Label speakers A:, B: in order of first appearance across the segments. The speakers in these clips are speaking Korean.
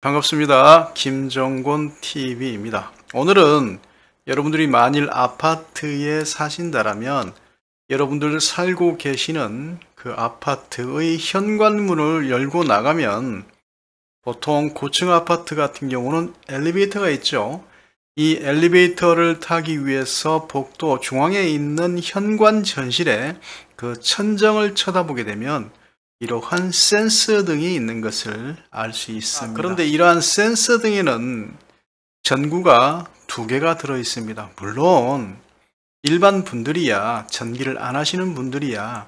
A: 반갑습니다. 김정곤 TV입니다. 오늘은 여러분들이 만일 아파트에 사신다면 여러분들 살고 계시는 그 아파트의 현관문을 열고 나가면 보통 고층 아파트 같은 경우는 엘리베이터가 있죠. 이 엘리베이터를 타기 위해서 복도 중앙에 있는 현관 전실에 그 천정을 쳐다보게 되면 이러한 센서 등이 있는 것을 알수 아, 있습니다. 그런데 이러한 센서 등에는 전구가 두 개가 들어 있습니다. 물론 일반 분들이야 전기를 안 하시는 분들이야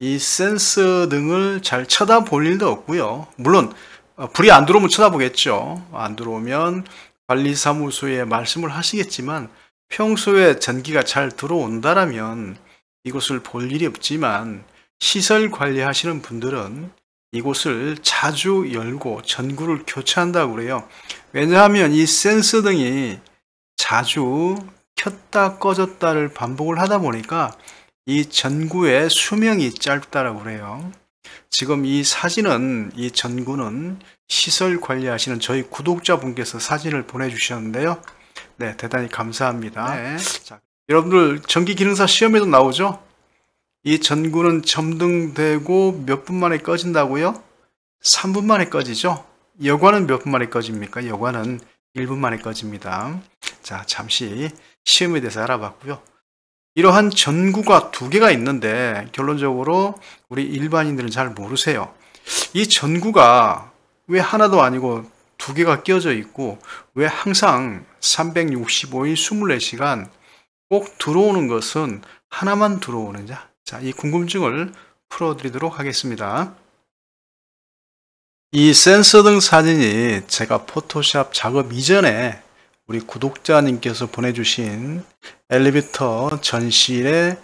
A: 이 센서 등을 잘 쳐다볼 일도 없고요. 물론 어, 불이 안 들어오면 쳐다보겠죠. 안 들어오면 관리사무소에 말씀을 하시겠지만 평소에 전기가 잘 들어온다라면 이것을 볼 일이 없지만 시설 관리하시는 분들은 이곳을 자주 열고 전구를 교체한다고 그래요. 왜냐하면 이 센서 등이 자주 켰다 꺼졌다를 반복을 하다 보니까 이 전구의 수명이 짧다라고 그래요. 지금 이 사진은 이 전구는 시설 관리하시는 저희 구독자분께서 사진을 보내주셨는데요. 네, 대단히 감사합니다. 네. 자, 여러분들 전기기능사 시험에도 나오죠? 이 전구는 점등되고 몇 분 만에 꺼진다고요? 3분 만에 꺼지죠? 여관은 몇 분 만에 꺼집니까? 여관은 1분 만에 꺼집니다. 자, 잠시 시험에 대해서 알아봤고요. 이러한 전구가 두 개가 있는데 결론적으로 우리 일반인들은 잘 모르세요. 이 전구가 왜 하나도 아니고 두 개가 끼어져 있고 왜 항상 365일 24시간 꼭 들어오는 것은 하나만 들어오느냐? 자, 이 궁금증을 풀어드리도록 하겠습니다. 이 센서 등 사진이 제가 포토샵 작업 이전에 우리 구독자님께서 보내주신 엘리베이터 전실에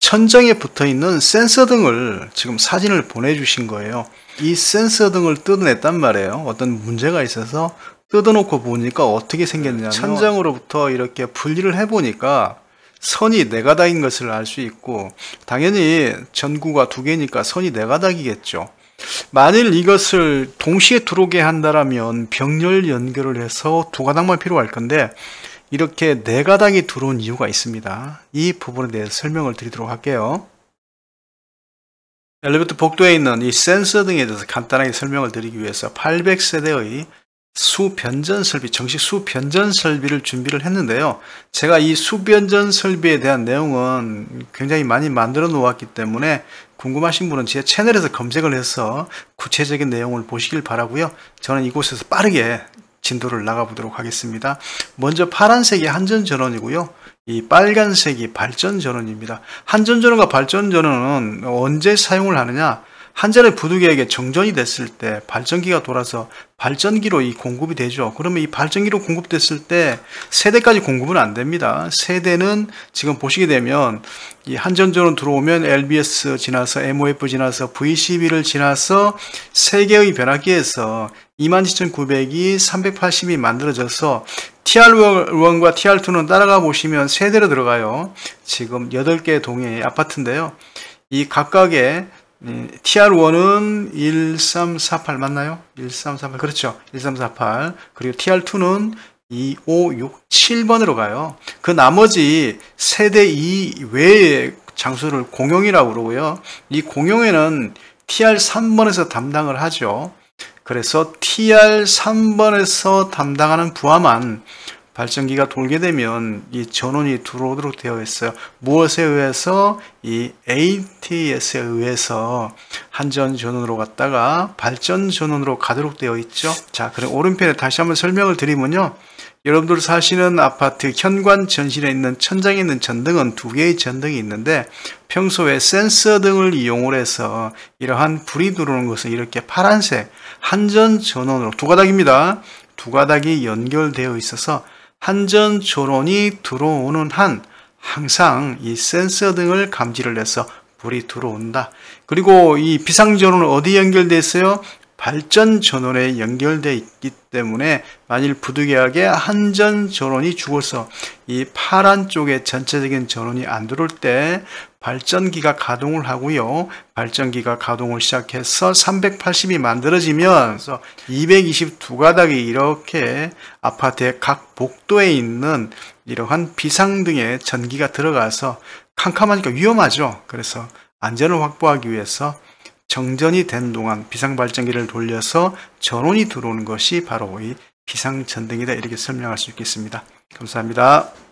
A: 천장에 붙어있는 센서 등을 지금 사진을 보내주신 거예요. 이 센서 등을 뜯어냈단 말이에요. 어떤 문제가 있어서 뜯어놓고 보니까 어떻게 생겼냐면 천장으로부터 이렇게 분리를 해보니까 선이 네 가닥인 것을 알 수 있고 당연히 전구가 두 개니까 선이 네 가닥이겠죠. 만일 이것을 동시에 들어오게 한다라면 병렬 연결을 해서 두 가닥만 필요할 건데 이렇게 네 가닥이 들어온 이유가 있습니다. 이 부분에 대해서 설명을 드리도록 할게요. 엘리베이터 복도에 있는 이 센서 등에 대해서 간단하게 설명을 드리기 위해서 800세대의 수변전 설비, 정식 수변전 설비를 준비를 했는데요. 제가 이 수변전 설비에 대한 내용은 굉장히 많이 만들어 놓았기 때문에 궁금하신 분은 제 채널에서 검색을 해서 구체적인 내용을 보시길 바라고요. 저는 이곳에서 빠르게 진도를 나가보도록 하겠습니다. 먼저 파란색이 한전전원이고요. 이 빨간색이 발전전원입니다. 한전전원과 발전전원은 언제 사용을 하느냐? 한전의 부두기에게 정전이 됐을 때 발전기가 돌아서 발전기로 이 공급이 되죠. 그러면 이 발전기로 공급됐을 때 세대까지 공급은 안 됩니다. 세대는 지금 보시게 되면 이한전전으로 들어오면 LBS 지나서 MOF 지나서 VCB를 지나서 세 개의 변압기에서 2 7 9 0 0이 380이 만들어져서 TR1과 TR2는 따라가 보시면 세대로 들어가요. 지금 8개 동의 아파트인데요. 이 각각의 네, TR1은 1348 맞나요? 1348 그렇죠. 1348 그리고 TR2는 2567번으로 가요. 그 나머지 세대 이 외의 장소를 공용이라고 그러고요. 이 공용에는 TR3번에서 담당을 하죠. 그래서 TR3번에서 담당하는 부하만 발전기가 돌게 되면 이 전원이 들어오도록 되어 있어요. 무엇에 의해서 이 ATS에 의해서 한전 전원으로 갔다가 발전 전원으로 가도록 되어 있죠. 자, 그럼 오른편에 다시 한번 설명을 드리면요. 여러분들 사시는 아파트 현관 전실에 있는 천장에 있는 전등은 두 개의 전등이 있는데 평소에 센서 등을 이용을 해서 이러한 불이 들어오는 것은 이렇게 파란색 한전 전원으로 두 가닥입니다. 두 가닥이 연결되어 있어서 한전 조론이 들어오는 한 항상 이 센서 등을 감지를 해서 불이 들어온다. 그리고 이 비상전은 원 어디 연결돼 있어요? 발전 전원에 연결돼 있기 때문에 만일 부득이하게 한전 전원이 죽어서 이 파란 쪽에 전체적인 전원이 안 들어올 때 발전기가 가동을 하고요. 발전기가 가동을 시작해서 380이 만들어지면 서 222가닥이 이렇게 아파트의 각 복도에 있는 이러한 비상등에 전기가 들어가서 캄캄하니까 위험하죠. 그래서 안전을 확보하기 위해서 정전이 된 동안 비상발전기를 돌려서 전원이 들어오는 것이 바로 이 비상전등이다 이렇게 설명할 수 있겠습니다. 감사합니다.